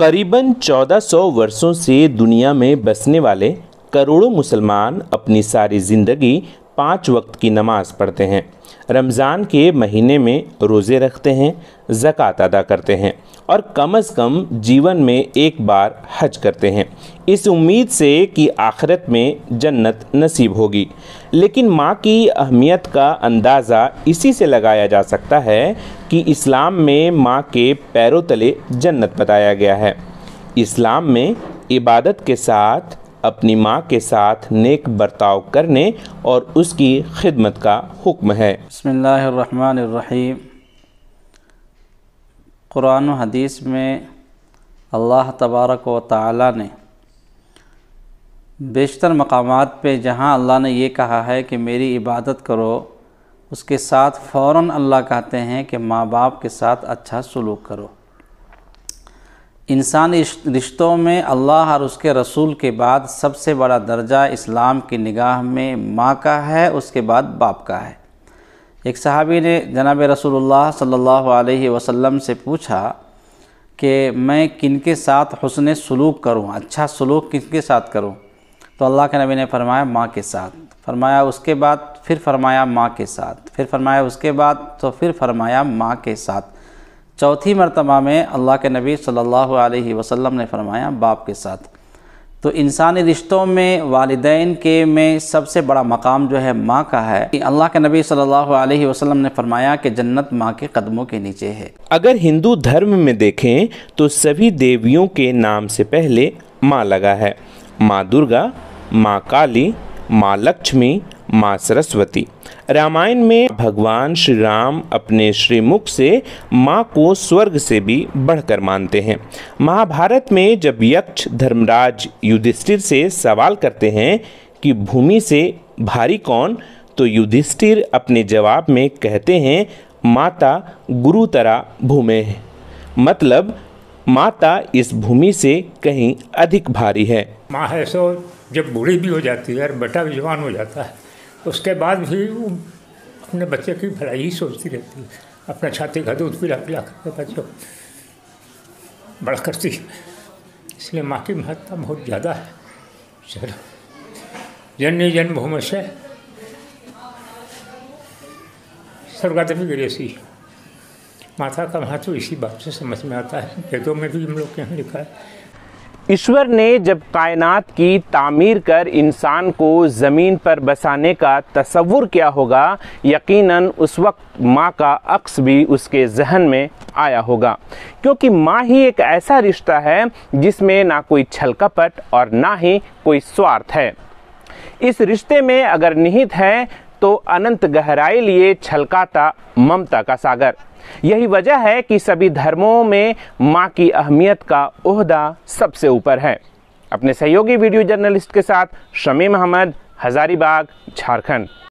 करीबन 1400 वर्षों से दुनिया में बसने वाले करोड़ों मुसलमान अपनी सारी ज़िंदगी पाँच वक्त की नमाज़ पढ़ते हैं रमज़ान के महीने में रोज़े रखते हैं ज़क़़त अदा करते हैं और कम अज़ कम जीवन में एक बार हज करते हैं इस उम्मीद से कि आखिरत में जन्नत नसीब होगी लेकिन माँ की अहमियत का अंदाज़ा इसी से लगाया जा सकता है कि इस्लाम में माँ के पैरों तले जन्नत बताया गया है इस्लाम में इबादत के साथ अपनी माँ के साथ नेक बर्ताव करने और उसकी खिदमत का हुक्म है बसमीम कुरान हदीस में अल्लाह तबारक व ताला ने बेशतर मकाम पे जहाँ अल्लाह ने ये कहा है कि मेरी इबादत करो उसके साथ फौरन अल्लाह कहते हैं कि माँ बाप के साथ अच्छा सलूक करो इंसानी रिश्तों में अल्लाह और उसके रसूल के बाद सबसे बड़ा दर्जा इस्लाम की निगाह में माँ का है उसके बाद बाप का है एक सहाबी ने जनाब रसूलुल्लाह सल्लल्लाहु अलैहि वसल्लम से पूछा कि मैं किन के साथ हसन सलूक करूँ अच्छा सलूक किन के साथ करूँ तो अल्लाह के नबी ने फरमाया माँ के साथ फरमाया उसके बाद फिर फरमाया माँ के साथ फिर फरमाया उसके बाद तो फिर फरमाया माँ के साथ चौथी मरतबा में अल्लाह के नबी सल्लल्लाहु अलैहि वसल्लम ने फरमाया बाप के साथ तो इंसानी रिश्तों में वालदेन के में सबसे बड़ा मकाम जो है माँ का है कि अल्लाह के नबी सल्लल्लाहु अलैहि वसल्लम ने फरमाया कि जन्नत माँ के कदमों के नीचे है अगर हिंदू धर्म में देखें तो सभी देवियों के नाम से पहले माँ लगा है माँ दुर्गा माँ काली माँ लक्ष्मी माँ सरस्वती रामायण में भगवान श्री राम अपने श्रीमुख से माँ को स्वर्ग से भी बढ़कर मानते हैं महाभारत में जब यक्ष धर्मराज युधिष्ठिर से सवाल करते हैं कि भूमि से भारी कौन तो युधिष्ठिर अपने जवाब में कहते हैं माता गुरु तरा भूमे है मतलब माता इस भूमि से कहीं अधिक भारी है माँ है सो जब बूढ़ी भी हो जाती है और बेटा भी जवान हो जाता है उसके बाद भी वो अपने बच्चे की भलाई ही सोचती रहती है अपना छाती घर दूध पिला पिला लाख बच्चों बड़ा करती है इसलिए माँ की महत्ता बहुत ज़्यादा है चलो जन्य जन्मभूमि से स्वर्गादमी गिरेसी माता का महत्व इसी बात से समझ में आता है वेदों में भी हम लोग के यहाँ लिखा है ईश्वर ने जब कायनात की तामीर कर इंसान को ज़मीन पर बसाने का तस्वुर किया होगा यकीनन उस वक्त माँ का अक्स भी उसके जहन में आया होगा क्योंकि माँ ही एक ऐसा रिश्ता है जिसमें ना कोई छलकपट और ना ही कोई स्वार्थ है इस रिश्ते में अगर निहित है तो अनंत गहराई लिए छलकाता ममता का सागर यही वजह है कि सभी धर्मों में माँ की अहमियत का उहदा सबसे ऊपर है अपने सहयोगी वीडियो जर्नलिस्ट के साथ शमीम अहमद हजारीबाग झारखंड